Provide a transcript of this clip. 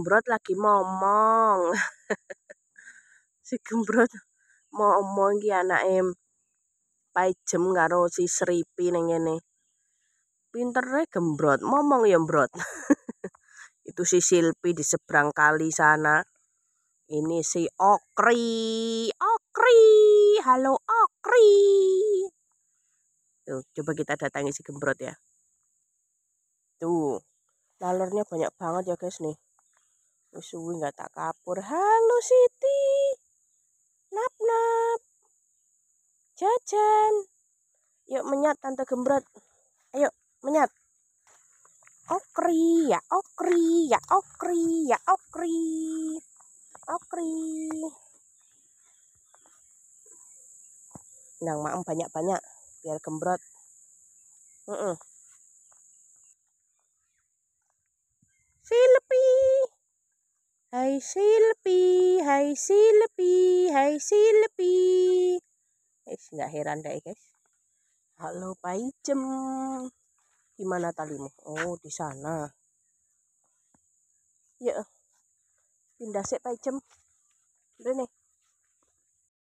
Gembrot lagi ngomong. si Gembrot mau ngomong ki Em, pajem karo si seripi ning pinter Pintere Gembrot, ngomong ya Gembrot, Itu si Silpi di seberang kali sana. Ini si Okri. Okri. Halo Okri. Tuh, coba kita datangi si Gembrot ya. Tuh. Lalurnya banyak banget ya guys nih suwi nggak tak kapur halo Siti nap nap jajan yuk menyat tante gembrot ayo menyat okri ya okri ya okri ya okri okri nang maem banyak-banyak biar gembrot mm -mm. Hai Silpi, hai Silpi, hai Silpi. Eh, nggak heran deh guys. Halo Paijem. Di mana talimu? Oh, di sana. Ya. Pindah sik Paijem. nih.